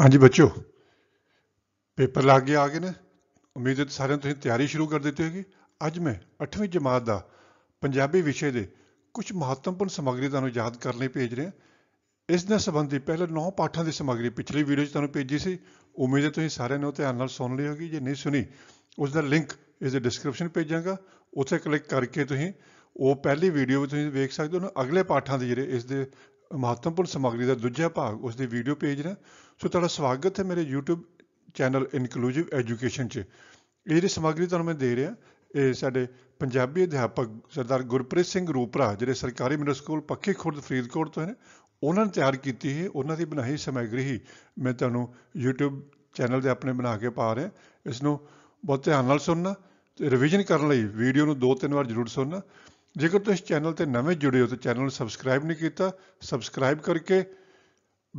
ਹਾਂਜੀ ਬੱਚੋ ਪੇਪਰ ਲੱਗ ਗਿਆ ਆ ਗਏ ਨੇ ਉਮੀਦ ਹੈ ਸਾਰਿਆਂ ਤੁਸੀਂ ਤਿਆਰੀ ਸ਼ੁਰੂ ਕਰ ਦਿੱਤੀ ਹੋਗੀ ਅੱਜ ਮੈਂ 8ਵੀਂ ਜਮਾਤ ਦਾ ਪੰਜਾਬੀ ਵਿਸ਼ੇ ਦੇ ਕੁਝ ਮਹੱਤਵਪੂਰਨ ਸਮੱਗਰੀ ਤੁਹਾਨੂੰ ਯਾਦ ਕਰਨ ਲਈ ਭੇਜ ਰਿਹਾ ਇਸ ਦੇ ਸੰਬੰਧੀ ਪਹਿਲੇ 9 ਪਾਠਾਂ ਦੀ ਸਮੱਗਰੀ ਪਿਛਲੀ ਵੀਡੀਓ 'ਚ ਤੁਹਾਨੂੰ ਭੇਜੀ ਸੀ ਉਮੀਦ ਹੈ ਤੁਸੀਂ ਸਾਰਿਆਂ ਨੇ ਉਹ ਧਿਆਨ ਨਾਲ ਸੁਣ ਲਈ ਹੋਗੀ ਜੇ ਨਹੀਂ ਸੁਣੀ ਉਸ ਦਾ ਲਿੰਕ ਇਸ ਦੇ ਡਿਸਕ੍ਰਿਪਸ਼ਨ ਭੇਜਾਂਗਾ ਉੱਥੇ ਕਲਿੱਕ ਕਰਕੇ ਤੁਸੀਂ ਉਹ ਪਹਿਲੀ ਵੀਡੀਓ ਵੀ ਤੁਸੀਂ ਵੇਖ ਸਕਦੇ ਹੋ ਨਾ ਅਗਲੇ ਪਾਠਾਂ ਦੇ ਜਿਹੜੇ ਇਸ ਦੇ ਮਹੱਤਵਪੂਰਨ ਸਮਗਰੀ ਦਾ ਦੂਜਾ ਭਾਗ ਉਸ ਦੇ ਵੀਡੀਓ ਪੇਜ ਹੈ ਸੋ ਤੁਹਾਡਾ ਸਵਾਗਤ ਹੈ ਮੇਰੇ YouTube ਚੈਨਲ ਇਨਕਲੂਸਿਵ ਐਜੂਕੇਸ਼ਨ 'ਚ ਇਹ ਜਿਹੜੀ ਤੁਹਾਨੂੰ ਮੈਂ ਦੇ ਰਿਹਾ ਇਹ ਸਾਡੇ ਪੰਜਾਬੀ ਅਧਿਆਪਕ ਸਰਦਾਰ ਗੁਰਪ੍ਰੀਤ ਸਿੰਘ ਰੂਪਰਾ ਜਿਹੜੇ ਸਰਕਾਰੀ ਮਿਡਲ ਸਕੂਲ ਪੱਕੇ ਖੁਰਦ ਫਰੀਦਕੋਟ ਤੋਂ ਹਨ ਉਹਨਾਂ ਨੇ ਤਿਆਰ ਕੀਤੀ ਹੈ ਉਹਨਾਂ ਦੀ ਬਣਾਈ ਸਮਗਰੀ ਹੀ ਮੈਂ ਤੁਹਾਨੂੰ YouTube ਚੈਨਲ ਦੇ ਆਪਣੇ ਬਣਾ ਕੇ ਪਾ ਰਿਹਾ ਇਸ ਨੂੰ ਬਹੁਤ ਧਿਆਨ ਨਾਲ ਸੁਣਨਾ ਤੇ ਰਿਵੀਜ਼ਨ ਕਰਨ ਲਈ ਵੀਡੀਓ ਨੂੰ ਦੋ ਤਿੰਨ ਵਾਰ ਜ਼ਰੂਰ ਸੁਣਨਾ ਜੇਕਰ ਤੁਸੀਂ ਚੈਨਲ ਤੇ ਨਵੇਂ ਜੁੜੇ ਹੋ ਤਾਂ ਚੈਨਲ ਨੂੰ ਸਬਸਕ੍ਰਾਈਬ ਨਹੀਂ ਕੀਤਾ ਸਬਸਕ੍ਰਾਈਬ ਕਰਕੇ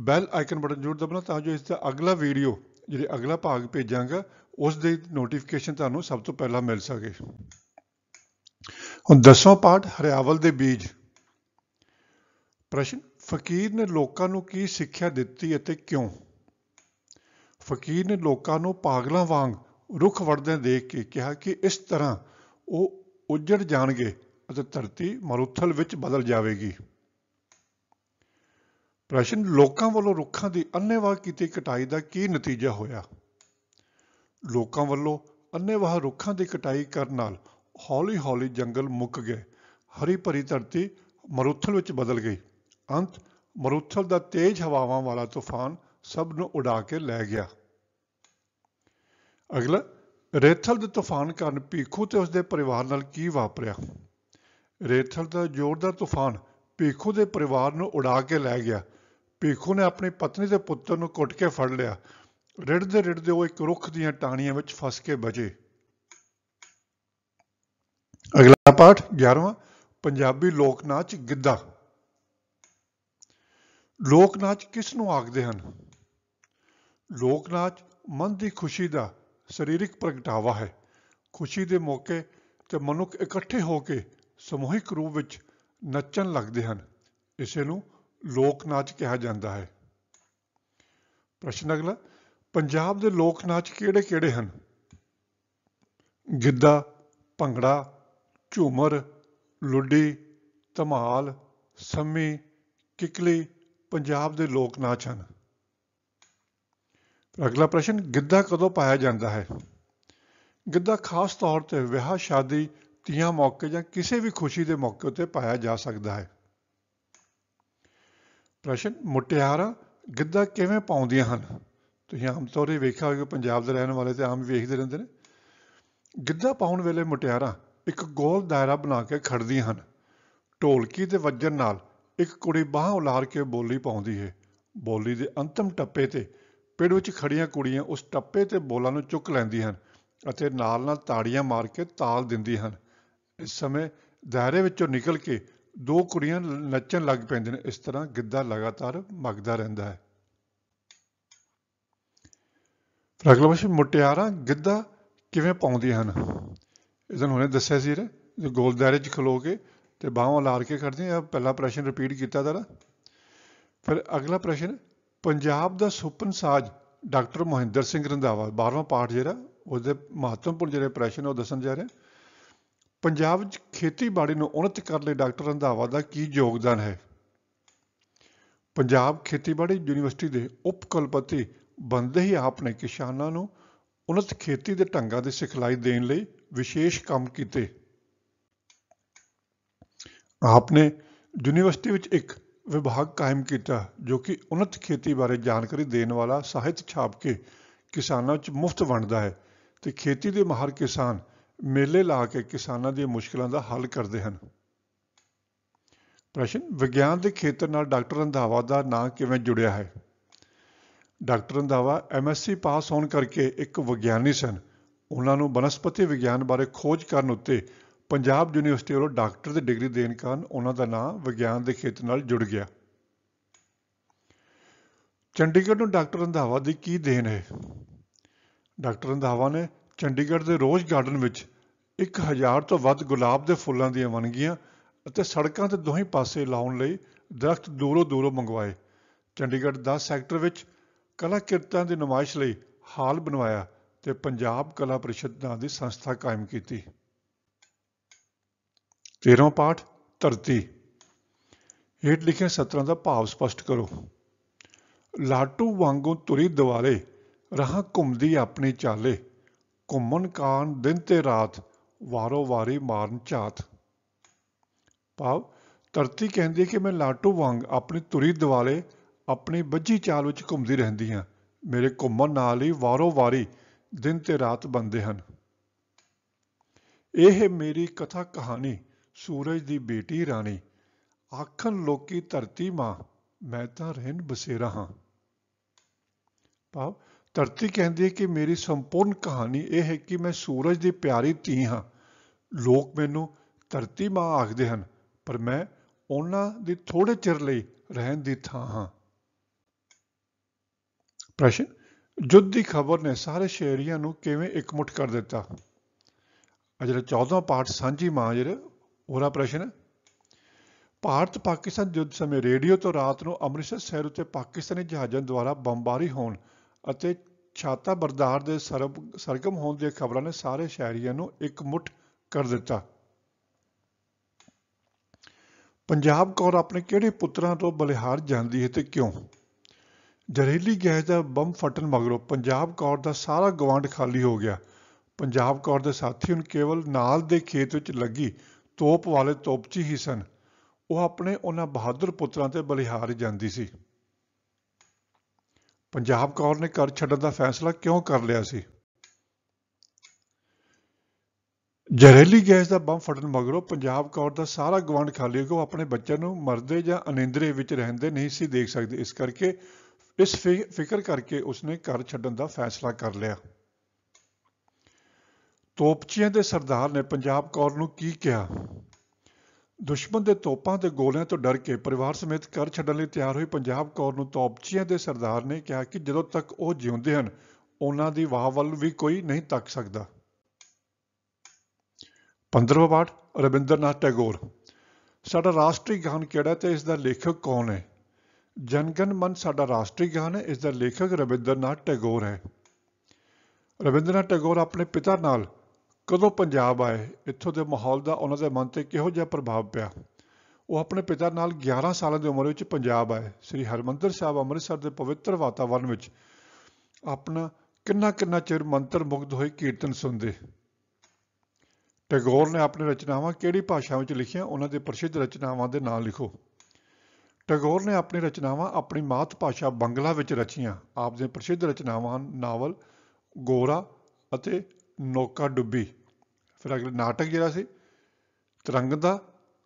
ਬੈਲ ਆਈਕਨ ਬਟਨ ਜ਼ਰੂਰ ਦਬਣਾ ਤਾਂ ਜੋ ਇਸ ਦਾ ਅਗਲਾ ਵੀਡੀਓ ਜਿਹੜੇ ਅਗਲਾ ਭਾਗ ਭੇਜਾਂਗਾ ਉਸ ਦੇ ਨੋਟੀਫਿਕੇਸ਼ਨ ਤੁਹਾਨੂੰ ਸਭ ਤੋਂ ਪਹਿਲਾਂ ਮਿਲ ਸਕੇ ਹੁਣ ਦਸੋਂ ਪਾਠ ਹਰਿਆਵਲ ਦੇ ਬੀਜ ਪ੍ਰਸ਼ਨ ਫਕੀਰ ਨੇ ਲੋਕਾਂ ਨੂੰ ਕੀ ਸਿੱਖਿਆ ਦਿੱਤੀ ਅਤੇ ਕਿਉਂ ਫਕੀਰ ਨੇ ਲੋਕਾਂ ਨੂੰ ਪਾਗਲਾਂ ਵਾਂਗ ਰੁੱਖ ਵੜਦੇ ਦੇਖ ਕੇ ਕਿਹਾ ਕਿ ਇਸ ਤਰ੍ਹਾਂ ਉਹ ਉੱਜੜ ਜਾਣਗੇ ਅਤੇ ਧਰਤੀ ਮਰੂਥਲ ਵਿੱਚ ਬਦਲ ਜਾਵੇਗੀ ਪ੍ਰਸ਼ਨ ਲੋਕਾਂ ਵੱਲੋਂ ਰੁੱਖਾਂ ਦੀ ਅੰਨੇਵਾਹ ਕੀਤੀ ਕਟਾਈ ਦਾ ਕੀ ਨਤੀਜਾ ਹੋਇਆ ਲੋਕਾਂ ਵੱਲੋਂ ਅੰਨੇਵਾਹ ਰੁੱਖਾਂ ਦੀ ਕਟਾਈ ਕਰਨ ਨਾਲ ਹੌਲੀ-ਹੌਲੀ ਜੰਗਲ ਮੁੱਕ ਗਏ ਹਰੀ ਭਰੀ ਧਰਤੀ ਮਰੂਥਲ ਵਿੱਚ ਬਦਲ ਗਈ ਅੰਤ ਮਰੂਥਲ ਦਾ ਤੇਜ਼ ਹਵਾਵਾਂ ਵਾਲਾ ਤੂਫਾਨ ਸਭ ਨੂੰ ਉਡਾ ਕੇ ਲੈ ਗਿਆ ਅਗਲਾ ਰੇਥਲ ਦੇ ਤੂਫਾਨ ਕਾਰਨ ਪੀਖੂ ਤੇ ਉਸਦੇ ਪਰਿਵਾਰ ਨਾਲ ਕੀ ਵਾਪਰਿਆ ਰੇਥਲ ਦਾ ਜ਼ੋਰਦਾਰ ਤੂਫਾਨ ਪੀਖੂ ਦੇ ਪਰਿਵਾਰ ਨੂੰ ਉਡਾ ਕੇ ਲੈ ਗਿਆ ਪੀਖੂ ਨੇ ਆਪਣੀ ਪਤਨੀ ਤੇ ਪੁੱਤਰ ਨੂੰ ਕੁੱਟ ਕੇ ਫੜ ਲਿਆ ਦੇ ਰਿੜ ਦੇ ਉਹ ਇੱਕ ਰੁੱਖ ਦੀਆਂ ਟਾਹਣੀਆਂ ਵਿੱਚ ਫਸ ਕੇ ਬਚੇ ਅਗਲਾ ਪਾਠ 11ਵਾਂ ਪੰਜਾਬੀ ਲੋਕ ਨਾਚ ਗਿੱਧਾ ਲੋਕ ਨਾਚ ਕਿਸ ਨੂੰ ਆਖਦੇ ਹਨ ਲੋਕ ਨਾਚ ਮਨ ਦੀ ਖੁਸ਼ੀ ਦਾ ਸਰੀਰਕ ਪ੍ਰਗਟਾਵਾ ਹੈ ਖੁਸ਼ੀ ਦੇ ਮੌਕੇ ਤੇ ਮਨੁੱਖ ਇਕੱਠੇ ਹੋ ਕੇ ਸਮੂਹਿਕ ਰੂਪ ਵਿੱਚ ਨੱਚਣ ਲੱਗਦੇ ਹਨ ਇਸੇ ਨੂੰ ਲੋਕ ਨਾਚ ਕਿਹਾ ਜਾਂਦਾ ਹੈ ਪ੍ਰਸ਼ਨ ਅਗਲਾ ਪੰਜਾਬ ਦੇ ਲੋਕ ਨਾਚ ਕਿਹੜੇ-ਕਿਹੜੇ ਹਨ ਗਿੱਧਾ ਭੰਗੜਾ ਝੂਮਰ ਲੁੱਡੀ ਧਮਾਲ ਸੰਮੀ ਕਿਕਲੀ ਪੰਜਾਬ ਦੇ ਲੋਕ ਨਾਚ ਹਨ ਅਗਲਾ ਪ੍ਰਸ਼ਨ ਗਿੱਧਾ ਕਦੋਂ ਪਾਇਆ ਜਾਂਦਾ ਹੈ ਗਿੱਧਾ ਖਾਸ ਤੌਰ ਤੇ ਵਿਆਹ ਸ਼ਾਦੀ ਤੀਆਂ ਮੌਕੇ ਜਾਂ ਕਿਸੇ ਵੀ ਖੁਸ਼ੀ ਦੇ ਮੌਕੇ ਉੱਤੇ ਪਾਇਆ ਜਾ ਸਕਦਾ ਹੈ ਪ੍ਰਸ਼ਨ ਮੁਟਿਆਰਾ ਗਿੱਧਾ ਕਿਵੇਂ ਪਾਉਂਦੀਆਂ ਹਨ ਤੁਸੀਂ ਆਮ ਤੌਰ ਤੇ ਵੇਖਿਆ ਹੋਵੇਗਾ ਪੰਜਾਬ ਦੇ ਰਹਿਣ ਵਾਲੇ ਤੇ ਆਮ ਵੇਖਦੇ ਰਹਿੰਦੇ ਨੇ ਗਿੱਧਾ ਪਾਉਣ ਵੇਲੇ ਮੁਟਿਆਰਾ ਇੱਕ ਗੋਲ ਦਾਇਰਾ ਬਣਾ ਕੇ ਖੜਦੀਆਂ ਹਨ ਢੋਲਕੀ ਤੇ ਵੱਜਣ ਨਾਲ ਇੱਕ ਕੁੜੀ ਬਾਹ ਉਲਾਰ ਕੇ ਬੋਲੀ ਪਾਉਂਦੀ ਹੈ ਬੋਲੀ ਦੇ ਅੰਤਮ ਟੱਪੇ ਤੇ ਪਿੜ ਵਿੱਚ ਖੜੀਆਂ ਕੁੜੀਆਂ ਉਸ ਟੱਪੇ ਤੇ ਬੋਲਾਂ ਨੂੰ ਚੁੱਕ ਲੈਂਦੀਆਂ ਹਨ ਅਤੇ ਨਾਲ ਨਾਲ ਤਾੜੀਆਂ ਮਾਰ ਕੇ ਤਾਲ ਦਿੰਦੀਆਂ ਹਨ ਇਸ ਸਮੇਂ ਦਾਇਰੇ ਵਿੱਚੋਂ ਨਿਕਲ ਕੇ ਦੋ ਕੁੜੀਆਂ ਨੱਚਣ ਲੱਗ ਪੈਂਦੀਆਂ ਨੇ ਇਸ ਤਰ੍ਹਾਂ ਗਿੱਧਾ ਲਗਾਤਾਰ ਮਗਦਾ ਰਹਿੰਦਾ ਹੈ ਪ੍ਰਗਲਵਸ਼ ਮੁਟਿਆਰਾਂ ਗਿੱਧਾ ਕਿਵੇਂ ਪਾਉਂਦੀਆਂ ਹਨ ਇਹਨਾਂ ਹੁਣੇ ਦੱਸਿਆ ਸੀ ਜੇ ਗੋਲ ਦਾਇਰੇ 'ਚ ਖਲੋ ਕੇ ਤੇ ਬਾਹਾਂ ਲਾਰ ਕੇ ਕਰਦੇ ਆ ਪਹਿਲਾ ਪ੍ਰਸ਼ਨ ਰਿਪੀਟ ਕੀਤਾ ਜ਼ਰਾ ਫਿਰ ਅਗਲਾ ਪ੍ਰਸ਼ਨ ਪੰਜਾਬ ਦਾ ਸੁਪਨ ਸਾਜ ਡਾਕਟਰ ਮਹਿੰਦਰ ਸਿੰਘ ਰੰਧਾਵਾ 12ਵਾਂ ਪਾਠ ਜਿਹੜਾ ਉਹਦੇ ਮਹੱਤਵਪੂਰਨ ਜਿਹੜੇ ਪ੍ਰਸ਼ਨ ਉਹ ਦੱਸਣ ਜਾ ਰਹੇ ਪੰਜਾਬ 'ਚ ਖੇਤੀਬਾੜੀ ਨੂੰ ਉਨਤ ਕਰਨ ਲਈ ਡਾਕਟਰ ਰੰਧਾਵਾ ਦਾ ਕੀ ਯੋਗਦਾਨ ਹੈ ਪੰਜਾਬ ਖੇਤੀਬਾੜੀ ਯੂਨੀਵਰਸਿਟੀ ਦੇ ਉਪ ਕੁਲਪਤੀ ਬੰਦੇ ਹੀ ਆਪ ਨੇ ਕਿਸਾਨਾਂ ਨੂੰ ਉਨਤ ਖੇਤੀ ਦੇ ਢੰਗਾਂ ਦੀ ਸਿਖਲਾਈ ਦੇਣ ਲਈ ਵਿਸ਼ੇਸ਼ ਕੰਮ ਕੀਤੇ ਆਪ ਨੇ ਯੂਨੀਵਰਸਿਟੀ ਵਿੱਚ ਇੱਕ ਵਿਭਾਗ ਕਾਇਮ ਕੀਤਾ ਜੋ ਕਿ ਉਨਤ ਖੇਤੀ ਬਾਰੇ ਜਾਣਕਾਰੀ ਦੇਣ ਵਾਲਾ ਸਾਹਿਤ ਛਾਪ ਕੇ ਕਿਸਾਨਾਂ 'ਚ ਮੁਫਤ ਵੰਡਦਾ ਹੈ ਤੇ ਖੇਤੀ ਦੇ ਮਾਹਰ ਕਿਸਾਨ ਮੇਲੇ ਲਾ ਕੇ ਕਿਸਾਨਾਂ ਦੀਆਂ ਮੁਸ਼ਕਲਾਂ ਦਾ ਹੱਲ ਕਰਦੇ ਹਨ ਪ੍ਰਸ਼ਨ ਵਿਗਿਆਨ ਦੇ ਖੇਤਰ ਨਾਲ ਡਾਕਟਰ ਰੰਧਾਵਾ ਦਾ ਨਾਂ ਕਿਵੇਂ ਜੁੜਿਆ ਹੈ ਡਾਕਟਰ ਰੰਧਾਵਾ ਐਮਐਸਸੀ ਪਾਸ ਹੋਣ ਕਰਕੇ ਇੱਕ ਵਿਗਿਆਨੀ ਸਨ ਉਹਨਾਂ ਨੂੰ ਬਨਸਪਤੀ ਵਿਗਿਆਨ ਬਾਰੇ ਖੋਜ ਕਰਨ ਉੱਤੇ ਪੰਜਾਬ ਯੂਨੀਵਰਸਿਟੀ ਵੱਲੋਂ ਡਾਕਟਰ ਦੀ ਡਿਗਰੀ ਦੇਣ ਕਾਰਨ ਉਹਨਾਂ ਦਾ ਨਾਂ ਵਿਗਿਆਨ ਦੇ ਖੇਤਰ ਨਾਲ ਜੁੜ ਗਿਆ ਚੰਡੀਗੜ੍ਹ ਨੂੰ ਡਾਕਟਰ ਰੰਧਾਵਾ ਦੀ ਕੀ ਦੇਣ ਹੈ ਡਾਕਟਰ ਰੰਧਾਵਾ ਨੇ ਚੰਡੀਗੜ੍ਹ ਦੇ ਰੋਜ਼ ਗਾਰਡਨ ਵਿੱਚ 1000 ਤੋਂ ਵੱਧ ਗੁਲਾਬ ਦੇ ਫੁੱਲਾਂ ਦੀਆਂ ਵਣਗੀਆਂ ਅਤੇ ਸੜਕਾਂ ਤੇ ਦੋਹੀਂ ਪਾਸੇ ਲਾਉਣ ਲਈ ਦਰਖਤ ਦੂਰੋਂ ਦੂਰੋਂ ਮੰਗਵਾਏ ਚੰਡੀਗੜ੍ਹ 10 ਸੈਕਟਰ ਵਿੱਚ ਕਲਾ ਕਿਰਤਾਂ ਦੀ ਨਮਾਇਸ਼ ਲਈ ਹਾਲ ਬਣਵਾਇਆ ਤੇ ਪੰਜਾਬ ਕਲਾ ਪਰਿਸ਼ਦ ਨਾਂ ਦੀ ਸੰਸਥਾ ਕਾਇਮ ਕੀਤੀ 13ਵਾਂ ਪਾਠ ਧਰਤੀ ਹੇਠ ਲਿਖੇ ਸਤਰਾਂ ਦਾ ਭਾਵ ਸਪਸ਼ਟ ਕਰੋ ਲਾਟੂ ਵਾਂਗੂ ਤੁਰੀ ਦਿਵਾਲੇ ਰਹਾ ਘੁੰਮਦੀ ਆਪਣੀ ਚਾਲੇ ਘੁੰਮਣ ਕਾਨ ਦਿਨ ਤੇ ਰਾਤ ਵਾਰੋ ਵਾਰੀ ਮਾਰਨ ਝਾਤ ਭਾਵ ਧਰਤੀ ਕਹਿੰਦੀ ਕਿ ਮੈਂ ਲਾਟੂ ਵਾਂਗ ਆਪਣੀ ਤੁਰੀ ਦਿਵਾਲੇ ਆਪਣੀ ਬੱਜੀ ਚਾਲ ਵਿੱਚ ਘੁੰਮਦੀ ਰਹਿੰਦੀ ਹਾਂ ਮੇਰੇ ਘੁੰਮਣ ਨਾਲ ਹੀ ਵਾਰੋ ਵਾਰੀ ਦਿਨ ਤੇ ਰਾਤ ਬੰਦੇ ਹਨ ਇਹ ਮੇਰੀ ਕਥਾ ਕਹਾਣੀ ਸੂਰਜ ਦੀ ਬੇਟੀ ਰਾਣੀ ਆਖਣ ਲੋਕੀ ਧਰਤੀ ਮਾਂ ਮੈਂ ਤਾਂ ਰਹਿਣ ਬਸੇਰਾ ਹਾਂ ਭਾਵ ਧਰਤੀ ਕਹਿੰਦੀ ਹੈ ਕਿ ਮੇਰੀ ਸੰਪੂਰਨ ਕਹਾਣੀ ਇਹ ਹੈ ਕਿ ਮੈਂ ਸੂਰਜ ਦੀ ਪਿਆਰੀ ਧੀ ਹਾਂ ਲੋਕ ਮੈਨੂੰ ਧਰਤੀ ਮਾਂ ਆਖਦੇ ਹਨ ਪਰ ਮੈਂ ਉਹਨਾਂ ਦੀ ਥੋੜੇ ਚਿਰ ਲਈ ਰਹਿਣ ਦੀ ਥਾਂ ਹਾਂ ਪ੍ਰਸ਼ਨ ਜੁੱਧ ਦੀ ਖਬਰ ਨੇ ਸਾਰੇ ਸ਼ਹਿਰੀਆਂ ਨੂੰ ਕਿਵੇਂ ਇਕਮੁੱਠ ਕਰ ਦਿੱਤਾ ਅਜਿਹੇ 14ਵਾਂ ਪਾਠ ਸਾਂਝੀ ਮਾਂ ਜਿਹੜਾ ਉਹਦਾ ਪ੍ਰਸ਼ਨ ਭਾਰਤ ਪਾਕਿਸਤਾਨ ਜੁੱਧ ਸਮੇਂ ਰੇਡੀਓ ਤੋਂ ਰਾਤ ਨੂੰ ਅੰਮ੍ਰਿਤਸਰ ਸ਼ਹਿਰ ਉੱਤੇ ਪਾਕਿਸਤਾਨੀ ਜਹਾਜ਼ਾਂ ਦੁਆਰਾ ਬੰਬਾਰੀ ਹੋਣ ਅਤੇ ਛਾਤਾ ਬਰਦਾਰ ਦੇ ਸਰਗਮ ਹੋਣ ਦੀਆਂ ਖਬਰਾਂ ਨੇ ਸਾਰੇ ਸ਼ਹਿਰੀਆਂ ਨੂੰ ਇੱਕ ਮੁੱਠ ਕਰ ਦਿੱਤਾ ਪੰਜਾਬ ਕੌਰ ਆਪਣੇ ਕਿਹੜੇ ਪੁੱਤਰਾਂ ਤੋਂ ਬਲਿਹਾਰ ਜਾਂਦੀ ਹੈ ਤੇ ਕਿਉਂ ਜ਼ਹਿਰੀਲੀ ਗੈਸ ਦਾ ਬੰਬ ਫਟਣ ਮਗਰੋਂ ਪੰਜਾਬ ਕੌਰ ਦਾ ਸਾਰਾ ਗਵਾਂਡ ਖਾਲੀ ਹੋ ਗਿਆ ਪੰਜਾਬ ਕੌਰ ਦੇ ਸਾਥੀ ਹੁਣ ਕੇਵਲ ਨਾਲ ਦੇ ਖੇਤ ਵਿੱਚ ਲੱਗੀ ਤੋਪ ਵਾਲੇ ਤੋਪਚੀ ਹੀ ਸਨ ਉਹ ਆਪਣੇ ਉਹਨਾਂ ਬਹਾਦਰ ਪੁੱਤਰਾਂ ਤੇ ਬਲਿਹਾਰ ਜਾਂਦੀ ਸੀ ਪੰਜਾਬ ਕੌਰ ਨੇ ਘਰ ਛੱਡਣ ਦਾ ਫੈਸਲਾ ਕਿਉਂ ਕਰ ਲਿਆ ਸੀ ਜਰੇਲੀ ਗੈਸ ਦਾ ਬੰਬ ਫਟਣ ਮਗਰੋਂ ਪੰਜਾਬ ਕੌਰ ਦਾ ਸਾਰਾ ਗਵਾਂਡ ਖਾਲੀ ਹੋ ਗਿਆ ਉਹ ਆਪਣੇ ਬੱਚਿਆਂ ਨੂੰ ਮਰਦੇ ਜਾਂ ਅਨਿੰਦਰੇ ਵਿੱਚ ਰਹਿੰਦੇ ਨਹੀਂ ਸੀ ਦੇਖ ਸਕਦੇ ਇਸ ਕਰਕੇ ਇਸ ਫਿਕਰ ਕਰਕੇ ਉਸਨੇ ਘਰ ਛੱਡਣ ਦਾ ਫੈਸਲਾ ਕਰ ਲਿਆ ਤੋਪਚੀਆਂ ਦੇ ਸਰਦਾਰ ਨੇ ਪੰਜਾਬ ਕੌਰ ਨੂੰ ਕੀ ਕਿਹਾ ਦੁਸ਼ਮਣ ਦੇ ਤੋਪਾਂ ਤੇ ਗੋਲਿਆਂ ਤੋਂ ਡਰ ਕੇ ਪਰਿਵਾਰ ਸਮੇਤ ਘਰ ਛੱਡਣ ਲਈ ਤਿਆਰ ਹੋਏ ਪੰਜਾਬ ਕੌਰ ਨੂੰ ਤੋਪਚੀਆਂ ਦੇ ਸਰਦਾਰ ਨੇ ਕਿਹਾ ਕਿ ਜਦੋਂ ਤੱਕ ਉਹ ਜਿਉਂਦੇ ਹਨ ਉਹਨਾਂ ਦੀ ਵਾਹ ਵੱਲ ਵੀ ਕੋਈ ਨਹੀਂ ਤੱਕ ਸਕਦਾ 15ਵਾਂ ਪਾਠ ਰਵਿੰਦਰਨਾਥ ਟੈਗੋਰ ਸਾਡਾ ਰਾਸ਼ਟਰੀ ਗਾਨ ਕਿਹੜਾ ਤੇ ਇਸ ਦਾ ਲੇਖਕ ਕੌਣ ਹੈ ਜਨਗਨ ਮਨ ਸਾਡਾ ਰਾਸ਼ਟਰੀ ਗਾਨ ਹੈ ਇਸ ਦਾ ਲੇਖਕ ਰਵਿੰਦਰਨਾਥ ਟੈਗੋਰ ਹੈ ਰਵਿੰਦਰਨਾਥ ਟੈਗੋਰ ਆਪਣੇ ਪਿਤਾ ਨਾਲ ਕਦੋਂ ਪੰਜਾਬ ਆਏ ਇੱਥੋਂ ਦੇ ਮਾਹੌਲ ਦਾ ਉਹਨਾਂ ਦੇ ਮਨ ਤੇ ਕਿਹੋ ਜਿਹਾ ਪ੍ਰਭਾਵ ਪਿਆ ਉਹ ਆਪਣੇ ਪਿਤਾ ਨਾਲ 11 ਸਾਲਾਂ ਦੀ ਉਮਰ ਵਿੱਚ ਪੰਜਾਬ ਆਏ ਸ੍ਰੀ ਹਰਮੰਦਰ ਸਾਹਿਬ ਅੰਮ੍ਰਿਤਸਰ ਦੇ ਪਵਿੱਤਰ ਵਾਤਾਵਰਣ ਵਿੱਚ ਆਪਣਾ ਕਿੰਨਾ ਕਿੰਨਾ ਚਿਰ ਮੰਤਰ ਮੁਗਧ ਹੋਏ ਕੀਰਤਨ ਸੁਣਦੇ ਟੈਗੋਰ ਨੇ ਆਪਣੀ ਰਚਨਾਵਾਂ ਕਿਹੜੀ ਭਾਸ਼ਾ ਵਿੱਚ ਲਿਖੀਆਂ ਉਹਨਾਂ ਦੇ ਪ੍ਰਸਿੱਧ ਰਚਨਾਵਾਂ ਦੇ ਨਾਂ ਲਿਖੋ ਟੈਗੋਰ ਨੇ ਆਪਣੀ ਰਚਨਾਵਾਂ ਆਪਣੀ ਮਾਤ ਭਾਸ਼ਾ ਬੰਗਲਾ ਵਿੱਚ ਰਚੀਆਂ ਆਪ ਦੇ ਪ੍ਰਸਿੱਧ ਰਚਨਾਵਾਂ ਨਾਵਲ ਗੋਰਾ ਅਤੇ ਨੋਕਾ ਡੁੱਬੀ ਫਿਰ ਅਗਲੇ ਨਾਟਕ ਜਿਹੜਾ ਸੀ ਤਰੰਗ ਦਾ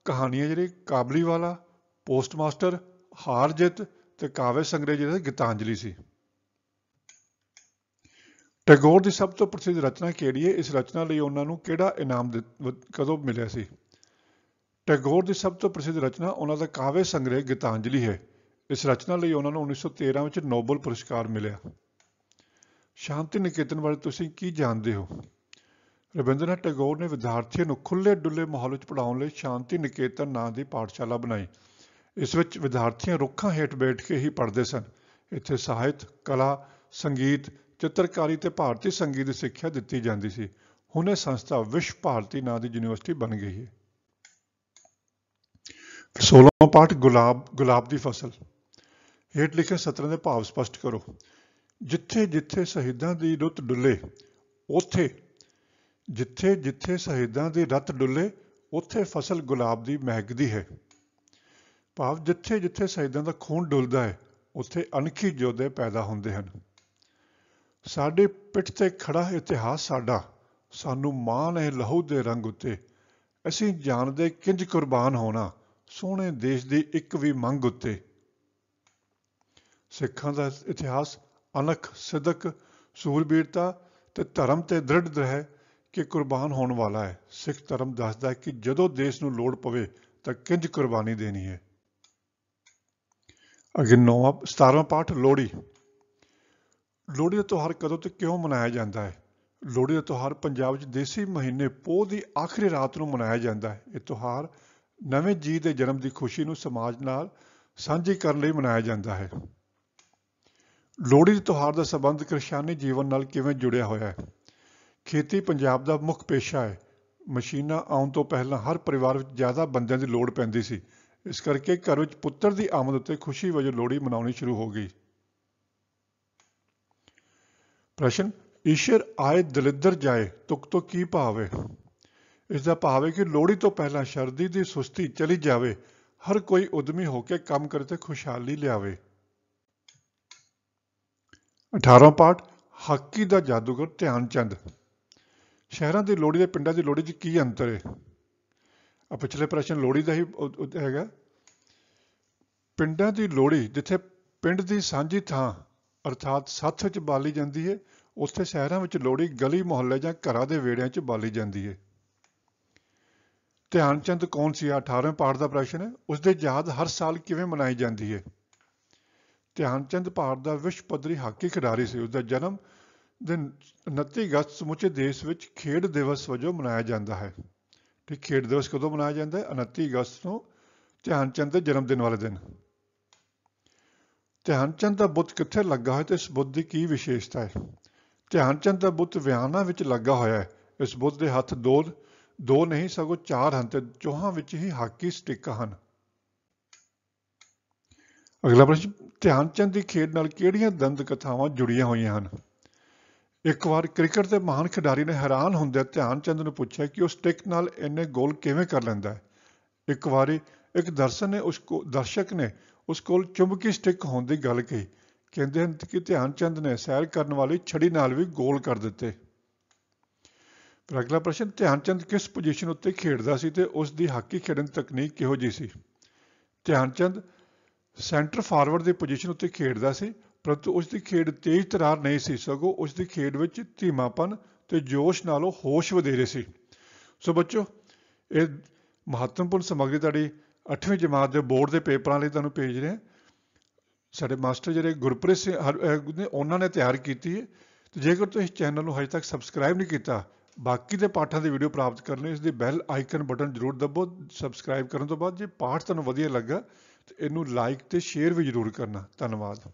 ਕਹਾਣੀਆਂ ਜਿਹੜੇ ਕਾਬਲੀ ਵਾਲਾ ਪੋਸਟਮਾਸਟਰ ਹਾਰ ਜਿੱਤ ਤੇ ਕਾਵਿ ਸੰਗ੍ਰਹਿ ਜਿਹੜਾ ਗੀਤਾਂਜਲੀ ਸੀ ਟੈਗੋਰ ਦੀ ਸਭ ਤੋਂ ਪ੍ਰਸਿੱਧ ਰਚਨਾ ਕਿਹੜੀ ਹੈ ਇਸ ਰਚਨਾ ਲਈ ਉਹਨਾਂ ਨੂੰ ਕਿਹੜਾ ਇਨਾਮ ਕਦੋਂ ਮਿਲਿਆ ਸੀ ਟੈਗੋਰ ਦੀ ਸਭ ਤੋਂ ਪ੍ਰਸਿੱਧ ਰਚਨਾ ਉਹਨਾਂ ਦਾ ਕਾਵਿ ਸੰਗ੍ਰਹਿ ਗੀਤਾਂਜਲੀ ਹੈ ਇਸ ਰਚਨਾ ਲਈ ਉਹਨਾਂ ਨੂੰ 1913 ਵਿੱਚ ਨੋਬਲ ਪੁਰਸਕਾਰ ਮਿਲਿਆ ਸ਼ਾਂਤੀ ਨਿਕੇਤਨ ਬਾਰੇ ਤੁਸੀਂ ਕੀ ਜਾਣਦੇ ਹੋ ਰਵਿੰਦਰਨਾਥ ਟੈਗੋਰ ਨੇ ਵਿਦਿਆਰਥੀਆਂ ਨੂੰ ਖੁੱਲੇ ਡੁੱਲੇ ਮਾਹੌਲ ਵਿੱਚ ਪੜਾਉਣ ਲਈ ਸ਼ਾਂਤੀ ਨਿਕੇਤਨ ਨਾਂ ਦੀ ਪਾਠਸ਼ਾਲਾ ਬਣਾਈ ਇਸ ਵਿੱਚ ਵਿਦਿਆਰਥੀਆਂ ਰੁੱਖਾਂ ਹੇਠ ਬੈਠ ਕੇ ਹੀ ਪੜ੍ਹਦੇ ਸਨ ਇੱਥੇ ਸਾਹਿਤ ਕਲਾ ਸੰਗੀਤ ਚਿੱਤਰਕਾਰੀ ਤੇ ਭਾਰਤੀ ਸੰਗੀਤ ਦੀ ਸਿੱਖਿਆ ਦਿੱਤੀ ਜਾਂਦੀ ਸੀ ਹੁਣ ਇਹ ਸੰਸਥਾ ਵਿਸ਼ਵ ਭਾਰਤੀ ਨਾਂ ਦੀ ਯੂਨੀਵਰਸਿਟੀ ਬਣ ਗਈ ਹੈ 16ਵਾਂ ਪਾਠ ਗੁਲਾਬ ਗੁਲਾਬ ਦੀ ਫਸਲ ਹੇਠ ਲਿਖੇ ਸਤਰਾਂ ਦੇ ਭਾਵ ਸਪਸ਼ਟ ਕਰੋ ਜਿੱਥੇ ਜਿੱਥੇ ਸ਼ਹੀਦਾਂ ਦੀ ਰੁੱਤ ਡੁੱਲੇ ਉੱਥੇ ਜਿੱਥੇ ਜਿੱਥੇ ਸ਼ਹੀਦਾਂ ਦੀ ਰਤ ਡੁੱਲੇ ਉੱਥੇ ਫਸਲ ਗੁਲਾਬ ਦੀ ਮਹਿਕਦੀ ਹੈ ਭਾਵ ਜਿੱਥੇ ਜਿੱਥੇ ਸ਼ਹੀਦਾਂ ਦਾ ਖੂਨ ਡੁੱਲਦਾ ਹੈ ਉੱਥੇ ਅਣਖੀ ਜੋਧੇ ਪੈਦਾ ਹੁੰਦੇ ਹਨ ਸਾਡੇ ਪਿੱਠ ਤੇ ਖੜਾ ਇਤਿਹਾਸ ਸਾਡਾ ਸਾਨੂੰ ਮਾਣ ਹੈ ਲਹੂ ਦੇ ਰੰਗ ਉੱਤੇ ਅਸੀਂ ਜਾਣਦੇ ਕਿੰਜ ਕੁਰਬਾਨ ਹੋਣਾ ਸੋਹਣੇ ਦੇਸ਼ ਦੀ ਇੱਕ ਵੀ ਮੰਗ ਉੱਤੇ ਸਿੱਖਾਂ ਦਾ ਇਤਿਹਾਸ ਅਨਖ ਸਿਦਕ ਸੂਰਬੀਰਤਾ ਤੇ ਧਰਮ ਤੇ ਦ੍ਰਿੜ ਰਹੇ ਕਿ ਕੁਰਬਾਨ ਹੋਣ ਵਾਲਾ ਹੈ ਸਿੱਖ ਧਰਮ ਦੱਸਦਾ ਹੈ ਕਿ ਜਦੋਂ ਦੇਸ਼ ਨੂੰ ਲੋੜ ਪਵੇ ਤਾਂ ਕਿੰਜ ਕੁਰਬਾਨੀ ਦੇਣੀ ਹੈ ਅਗੇ 9ਵਾਂ 17ਵਾਂ ਪਾਠ ਲੋੜੀ ਲੋੜੀ ਦਾ ਤਿਉਹਾਰ ਕਦੋਂ ਤੇ ਕਿਉਂ ਮਨਾਇਆ ਜਾਂਦਾ ਹੈ ਲੋੜੀ ਦਾ ਤਿਉਹਾਰ ਪੰਜਾਬ ਵਿੱਚ ਦੇਸੀ ਮਹੀਨੇ ਪੋਹ ਦੀ ਆਖਰੀ ਰਾਤ ਨੂੰ ਮਨਾਇਆ ਜਾਂਦਾ ਹੈ ਇਹ ਤਿਉਹਾਰ ਨਵੇਂ ਜੀ ਦੇ ਜਨਮ ਦੀ ਖੁਸ਼ੀ ਨੂੰ ਸਮਾਜ ਨਾਲ ਸਾਂਝੀ ਕਰਨ ਲਈ ਮਨਾਇਆ ਜਾਂਦਾ ਹੈ ਲੋੜੀ ਦੇ ਤਿਉਹਾਰ ਦਾ ਸਬੰਧ ਕ੍ਰਿਸ਼ਚਾਨੀ ਜੀਵਨ ਨਾਲ ਕਿਵੇਂ ਜੁੜਿਆ ਹੋਇਆ ਹੈ ਖੇਤੀ ਪੰਜਾਬ ਦਾ ਮੁੱਖ ਪੇਸ਼ਾ ਹੈ ਮਸ਼ੀਨਾਂ ਆਉਣ ਤੋਂ ਪਹਿਲਾਂ ਹਰ ਪਰਿਵਾਰ ਵਿੱਚ ਜ਼ਿਆਦਾ ਬੰਦਿਆਂ ਦੀ ਲੋੜ ਪੈਂਦੀ ਸੀ ਇਸ ਕਰਕੇ ਘਰ ਵਿੱਚ ਪੁੱਤਰ ਦੀ ਆਮਦ ਉੱਤੇ ਖੁਸ਼ੀ ਵਜੋਂ ਲੋਹੜੀ ਮਨਾਉਣੀ ਸ਼ੁਰੂ ਹੋ ਗਈ ਪ੍ਰਸ਼ਨ ਈਸ਼ਰ ਆਏ ਦਲਿੱਦਰ ਜਾਏ ਤੁਕ ਤੋਂ ਕੀ ਭਾਵੇ ਇਸ ਦਾ ਭਾਵੇ ਕਿ ਲੋਹੜੀ ਤੋਂ ਪਹਿਲਾਂ ਸਰਦੀ ਦੀ ਸੁਸਤੀ ਚਲੀ ਜਾਵੇ ਹਰ ਕੋਈ ਉਦਮੀ ਹੋ ਕੇ ਕੰਮ ਕਰੇ ਤੇ ਖੁਸ਼ਹਾਲੀ ਲਿਆਵੇ 18 ਪਾਠ ਹਾਕੀ ਦਾ ਜਾਦੂਗਰ ਧਿਆਨ ਚੰਦ ਸ਼ਹਿਰਾਂ ਦੀ ਲੋੜੀ ਤੇ ਪਿੰਡਾਂ ਦੀ ਲੋੜੀ 'ਚ ਕੀ ਅੰਤਰ ਹੈ ਆ ਪਿਛਲੇ ਪ੍ਰਸ਼ਨ ਲੋੜੀ ਦਾ ਹੀ ਹੈਗਾ ਪਿੰਡਾਂ ਦੀ ਲੋੜੀ ਜਿੱਥੇ ਪਿੰਡ ਦੀ ਸਾਂਝੀ ਥਾਂ ਅਰਥਾਤ ਸੱਥ ਵਿੱਚ ਬਾਲੀ ਜਾਂਦੀ ਹੈ ਉੱਥੇ ਸ਼ਹਿਰਾਂ ਵਿੱਚ ਲੋੜੀ ਗਲੀ ਮੁਹੱਲੇ ਜਾਂ ਘਰਾਂ ਦੇ ਵੇੜਿਆਂ 'ਚ ਬਾਲੀ ਜਾਂਦੀ ਹੈ ਧਿਆਨ ਚੰਦ ਕੌਣ ਸੀ 18ਵੇਂ ਪਾਠ ਦਾ ਪ੍ਰਸ਼ਨ ਹੈ ਉਸ ਦੇ ਯਾਦ ਹਰ ਸਾਲ ਕਿਵੇਂ ਮਨਾਈ ਜਾਂਦੀ ਹੈ ਧਿਆਨ ਚੰਦ ਭਾਰਤ ਦਾ ਵਿਸ਼ਵ ਪੱਧਰੀ ਹਾਕੀ ਖਿਡਾਰੀ ਸੀ ਉਸ ਦਾ ਜਨਮ ਦਿਨ 29 ਅਗਸਤ ਸਮੁੱਚੇ ਦੇਸ਼ ਵਿੱਚ ਖੇਡ ਦਿਵਸ ਵਜੋਂ ਮਨਾਇਆ ਜਾਂਦਾ ਹੈ ਕਿ ਖੇਡ ਦਿਵਸ ਕਦੋਂ ਮਨਾਇਆ ਜਾਂਦਾ ਹੈ 29 ਅਗਸਤ ਨੂੰ ਧਿਆਨ ਚੰਦ ਦੇ ਜਨਮ ਦਿਨ ਵਾਲੇ ਦਿਨ ਧਿਆਨ ਚੰਦ ਦਾ ਬੁੱਤ ਕਿੱਥੇ ਲੱਗਾ ਹੋਇਆ ਤੇ ਇਸ ਬੁੱਤ ਦੀ ਕੀ ਵਿਸ਼ੇਸ਼ਤਾ ਹੈ ਧਿਆਨ ਚੰਦ ਦਾ ਬੁੱਤ ਵਿਆਨਾ ਵਿੱਚ ਲੱਗਾ ਹੋਇਆ ਹੈ ਇਸ ਬੁੱਤ ਦੇ ਹੱਥ ਦੋ ਦੋ ਨਹੀਂ ਸਗੋਂ ਚਾਰ ਹਨ ਤੇ ਚੋਹਾਂ ਵਿੱਚ ਹੀ ਹਾਕੀ ਸਟਿੱਕ ਹਨ ਅਗਲਾ ਪ੍ਰਸ਼ਨ ਧਿਆਨ ਚੰਦ ਦੀ ਖੇਡ ਨਾਲ ਕਿਹੜੀਆਂ ਦੰਦ ਕਥਾਵਾਂ ਜੁੜੀਆਂ ਹੋਈਆਂ ਹਨ ਇੱਕ ਵਾਰ ਕ੍ਰਿਕਟ ਦੇ ਮਹਾਨ ਖਿਡਾਰੀ ਨੇ ਹੈਰਾਨ ਹੁੰਦੇ ਧਿਆਨ ਚੰਦ ਨੂੰ ਪੁੱਛਿਆ ਕਿ ਉਹ ਸਟਿਕ ਨਾਲ ਇੰਨੇ ਗੋਲ ਕਿਵੇਂ ਕਰ ਲੈਂਦਾ ਹੈ ਇੱਕ ਵਾਰੀ ਇੱਕ ਦਰਸ਼ਕ ਨੇ ਉਸ ਕੋ ਦਰਸ਼ਕ ਨੇ ਉਸ ਕੋਲ ਚੁੰਬਕੀ ਸਟਿਕ ਹੋਣ ਦੀ ਗੱਲ ਕਹੀ ਕਹਿੰਦੇ ਹਨ ਕਿ ਧਿਆਨ ਚੰਦ ਨੇ ਸੈਰ ਕਰਨ ਵਾਲੀ ਛੜੀ ਨਾਲ ਵੀ ਗੋਲ ਕਰ ਦਿੱਤੇ ਫਿਰ ਅਗਲਾ ਪ੍ਰਸ਼ਨ ਧਿਆਨ ਚੰਦ ਕਿਸ ਪੋਜੀਸ਼ਨ ਉੱਤੇ ਖੇਡਦਾ ਸੀ ਤੇ ਉਸ ਦੀ ਹਾਕੀ ਖੇਡਣ ਤਕਨੀਕ ਕਿਹੋ ਜੀ ਸੀ ਧਿਆਨ ਚੰਦ ਸੈਂਟਰ ਫਾਰਵਰਡ ਦੀ ਪੋਜੀਸ਼ਨ ਉੱਤੇ ਖੇਡਦਾ ਸੀ ਪਰੰਤੂ ਉਸ ਦੀ ਖੇਡ ਤੇਜ਼ ਤਰਾਰ ਨਹੀਂ ਸੀ ਸਗੋਂ ਉਸ ਦੀ ਖੇਡ ਵਿੱਚ ਧੀਮਾਪਨ ਤੇ ਜੋਸ਼ ਨਾਲੋਂ ਹੋਸ਼ ਵਧੇਰੇ ਸੀ ਸੋ ਬੱਚੋ ਇਹ ਮਹੱਤਵਪੂਰਨ ਸਮੱਗਰੀ ਤੁਹਾਡੀ 8ਵੀਂ ਜਮਾਤ ਦੇ ਬੋਰਡ ਦੇ ਪੇਪਰਾਂ ਲਈ ਤੁਹਾਨੂੰ ਭੇਜ ਰਿਹਾ ਸਾਡੇ ਮਾਸਟਰ ਜਿਹੜੇ ਗੁਰਪ੍ਰੀਤ ਸਿੰਘ ਉਹਨਾਂ ਨੇ ਤਿਆਰ ਕੀਤੀ ਹੈ ਤੇ ਜੇਕਰ ਤੁਸੀਂ ਚੈਨਲ ਨੂੰ ਹਜੇ ਤੱਕ ਸਬਸਕ੍ਰਾਈਬ ਨਹੀਂ ਕੀਤਾ ਬਾਕੀ ਦੇ ਪਾਠਾਂ ਦੀ ਵੀਡੀਓ ਪ੍ਰਾਪਤ ਕਰਨ ਲਈ ਇਸ ਦੀ ਬੈਲ ਆਈਕਨ ਬਟਨ ਜ਼ਰੂਰ ਦਬੋ ਸਬਸਕ੍ਰਾਈਬ ਕਰਨ ਤੋਂ ਬਾਅਦ ਜੇ ਪਾਠ ਤੁਹਾਨੂੰ ਵਧੀਆ ਲੱਗਾ ਤੇ ਇਹਨੂੰ ਲਾਈਕ ਤੇ ਸ਼ੇਅਰ ਵੀ ਜ਼ਰੂਰ ਕਰਨਾ ਧੰਨਵਾਦ